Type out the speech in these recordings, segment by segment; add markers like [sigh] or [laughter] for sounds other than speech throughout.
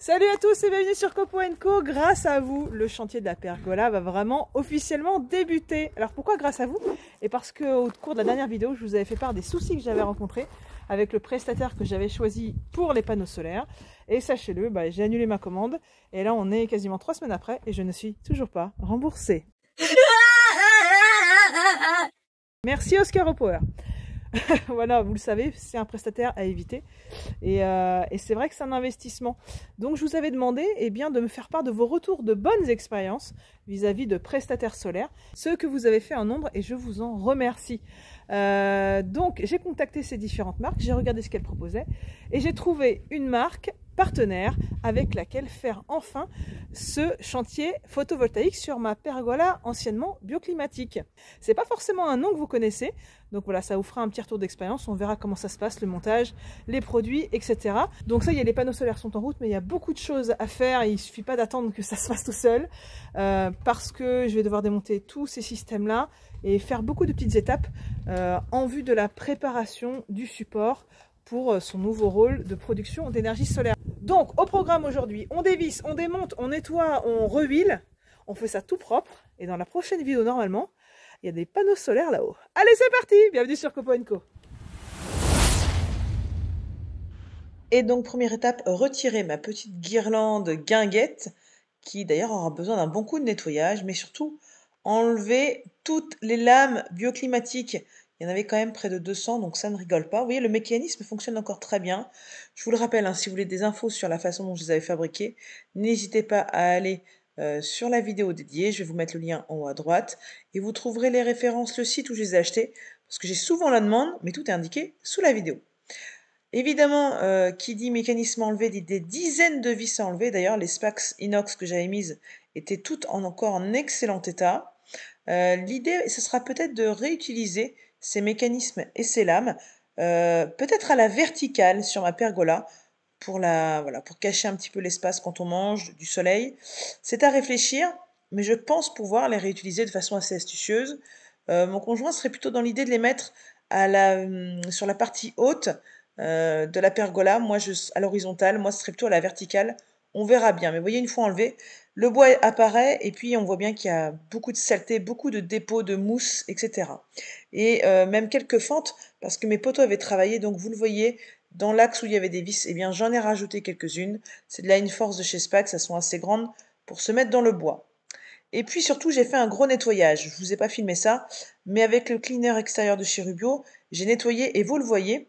Salut à tous et bienvenue sur Copo Grâce à vous, le chantier de la pergola va vraiment officiellement débuter. Alors pourquoi grâce à vous Et parce que au cours de la dernière vidéo, je vous avais fait part des soucis que j'avais rencontrés avec le prestataire que j'avais choisi pour les panneaux solaires. Et sachez-le, bah, j'ai annulé ma commande. Et là, on est quasiment trois semaines après et je ne suis toujours pas remboursée. [laughs] Merci Oscar au Power. [laughs] voilà, vous le savez, c'est un prestataire à éviter. Euh, et, c'est vrai que c'est un investissement. Donc je vous avais demandé eh bien, de me faire part de vos retours de bonnes expériences vis-à-vis de prestataires solaires, ceux que vous avez fait en nombre, et je vous en remercie. Euh, donc j'ai contacté ces différentes marques, j'ai regardé ce qu'elles proposaient, et j'ai trouvé une marque partenaire avec laquelle faire enfin ce chantier photovoltaïque sur ma pergola anciennement bioclimatique. C'est pas forcément un nom que vous connaissez, donc voilà, ça vous fera un petit retour d'expérience, on verra comment ça se passe, le montage, les produits, etc. Donc ça y est, les panneaux solaires sont en route, mais il y a beaucoup de choses à faire, et il suffit pas d'attendre que ça se fasse tout seul, euh, parce que je vais devoir démonter tous ces systèmes-là et faire beaucoup de petites étapes euh, en vue de la préparation du support pour euh, son nouveau rôle de production d'énergie solaire. Donc, au programme aujourd'hui, on dévisse, on démonte, on nettoie, on rehuile. On fait ça tout propre. Et dans la prochaine vidéo, normalement, il y a des panneaux solaires là-haut. Allez, c'est parti Bienvenue sur Copo Et donc, première étape, retirer ma petite guirlande guinguette, qui d'ailleurs aura besoin d'un bon coup de nettoyage, mais surtout, enlever toutes les lames bioclimatiques il y en avait quand même près de 200, donc ça ne rigole pas. Vous voyez, le mécanisme fonctionne encore très bien. Je vous le rappelle, hein, si vous voulez des infos sur la façon dont je les avais fabriqués, n'hésitez pas à aller euh, sur la vidéo dédiée. Je vais vous mettre le lien en haut à droite. Et vous trouverez les références, le site où je les ai achetées, parce que j'ai souvent la demande, mais tout est indiqué sous la vidéo. Évidemment, euh, qui dit mécanisme enlevé dit des dizaines de vis à enlever. D'ailleurs, les SPAX inox que j'avais mises étaient toutes en, encore en excellent état. Euh, l'idée, ce sera peut-être de réutiliser ces mécanismes et ces lames, euh, peut-être à la verticale sur ma pergola, pour, la, voilà, pour cacher un petit peu l'espace quand on mange, du soleil. C'est à réfléchir, mais je pense pouvoir les réutiliser de façon assez astucieuse. Euh, mon conjoint serait plutôt dans l'idée de les mettre à la, hum, sur la partie haute euh, de la pergola, moi je, à l'horizontale, moi ce serait plutôt à la verticale. On verra bien, mais voyez, une fois enlevé, le bois apparaît et puis on voit bien qu'il y a beaucoup de saleté, beaucoup de dépôts de mousse, etc. Et euh, même quelques fentes, parce que mes poteaux avaient travaillé, donc vous le voyez, dans l'axe où il y avait des vis, et eh bien j'en ai rajouté quelques-unes. C'est de la force de chez SPAC, ça sont assez grandes pour se mettre dans le bois. Et puis surtout, j'ai fait un gros nettoyage. Je vous ai pas filmé ça, mais avec le cleaner extérieur de chez Rubio, j'ai nettoyé et vous le voyez,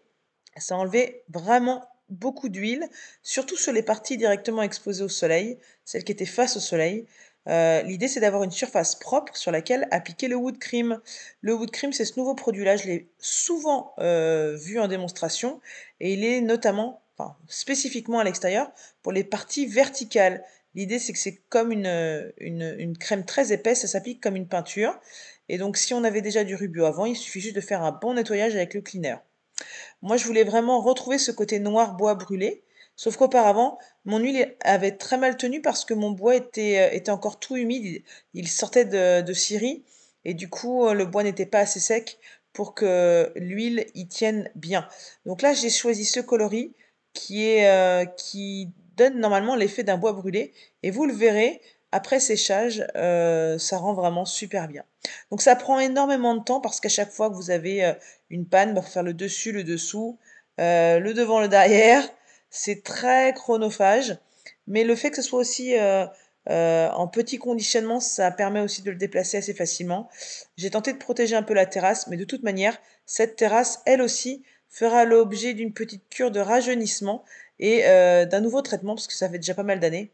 ça a enlevé vraiment beaucoup d'huile, surtout sur les parties directement exposées au soleil, celles qui étaient face au soleil. Euh, l'idée, c'est d'avoir une surface propre sur laquelle appliquer le wood cream. Le wood cream, c'est ce nouveau produit-là. Je l'ai souvent euh, vu en démonstration et il est notamment, enfin, spécifiquement à l'extérieur, pour les parties verticales. L'idée, c'est que c'est comme une, une, crème très épaisse, ça s'applique comme une peinture. Et donc, si on avait déjà du rubio avant, il suffit juste de faire un bon nettoyage avec le cleaner. Moi, je voulais vraiment retrouver ce côté noir bois brûlé, sauf qu'auparavant, mon huile avait très mal tenu parce que mon bois était, euh, était encore tout humide. Il sortait de, de et du coup, euh, le bois n'était pas assez sec pour que l'huile y tienne bien. Donc là, j'ai choisi ce coloris qui, est, euh, qui donne normalement l'effet d'un bois brûlé. Et vous le verrez, après séchage, ça rend vraiment super bien. Donc ça prend énormément de temps parce qu'à chaque fois que vous avez une panne pour bah, faire le dessus, le dessous, euh, le devant, le derrière. C'est très chronophage. Mais le fait que ce soit aussi euh, euh, en petit conditionnement, ça permet aussi de le déplacer assez facilement. J'ai tenté de protéger un peu la terrasse, mais de toute manière, cette terrasse, elle aussi, fera l'objet d'une petite cure de rajeunissement et d'un nouveau traitement, parce que ça fait déjà pas mal d'années.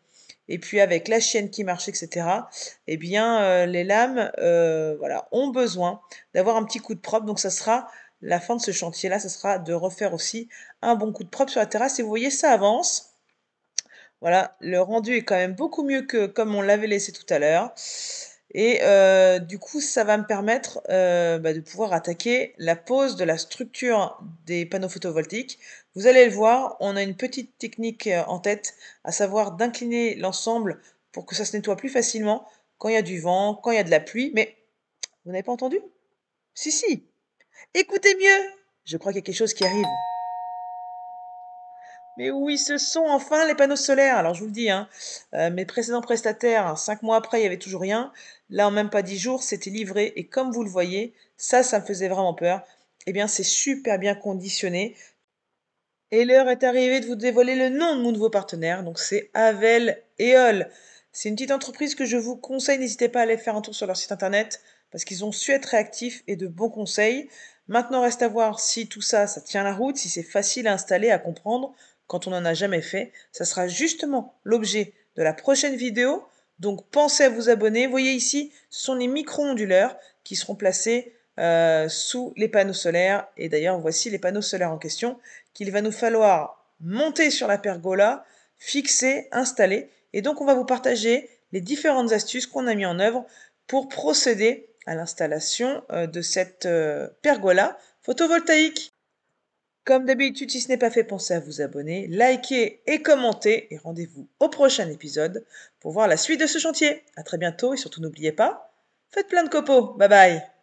Et puis avec la chienne qui marche, etc., eh bien, les lames voilà, ont besoin d'avoir un petit coup de propre. Donc, ça sera la fin de ce chantier-là, ce sera de refaire aussi un bon coup de propre sur la terrasse. Et vous voyez, ça avance. Voilà, le rendu est quand même beaucoup mieux que comme on l'avait laissé tout à l'heure. Et euh, du coup, ça va me permettre euh, bah, de pouvoir attaquer la pose de la structure des panneaux photovoltaïques. Vous allez le voir, on a une petite technique euh, en tête, à savoir d'incliner l'ensemble pour que ça se nettoie plus facilement quand il y a du vent, quand il y a de la pluie. Mais vous n'avez pas entendu Si, si, Écoutez mieux Je crois qu'il y a quelque chose qui arrive. Mais oui, ce sont enfin les panneaux solaires. Alors je vous le dis, hein, euh, mes précédents prestataires, cinq mois après, il n'y avait toujours rien. Là, en même pas dix jours, c'était livré. Et comme vous le voyez, ça, ça me faisait vraiment peur. Eh bien, c'est super bien conditionné. Et l'heure est arrivée de vous dévoiler le nom de mon nouveau partenaire. Donc c'est Avel Eol c'est une petite entreprise que je vous conseille. N'hésitez pas à aller faire un tour sur leur site internet parce qu'ils ont su être réactifs et de bons conseils. Maintenant, reste à voir si tout ça, ça tient la route, si c'est facile à installer, à comprendre quand on n'en a jamais fait. Ça sera justement l'objet de la prochaine vidéo. Donc pensez à vous abonner. Vous voyez ici, ce sont les micro-onduleurs qui seront placés euh, sous les panneaux solaires. Et d'ailleurs, voici les panneaux solaires en question qu'il va nous falloir monter sur la pergola, fixer, installer. Et donc on va vous partager les différentes astuces qu'on a mis en œuvre pour procéder à l'installation euh, de cette euh, pergola photovoltaïque. Comme d'habitude, si ce n'est pas fait, pensez à vous abonner, liker et commenter. Et rendez-vous au prochain épisode pour voir la suite de ce chantier. A très bientôt et surtout n'oubliez pas, faites plein de copeaux. Bye bye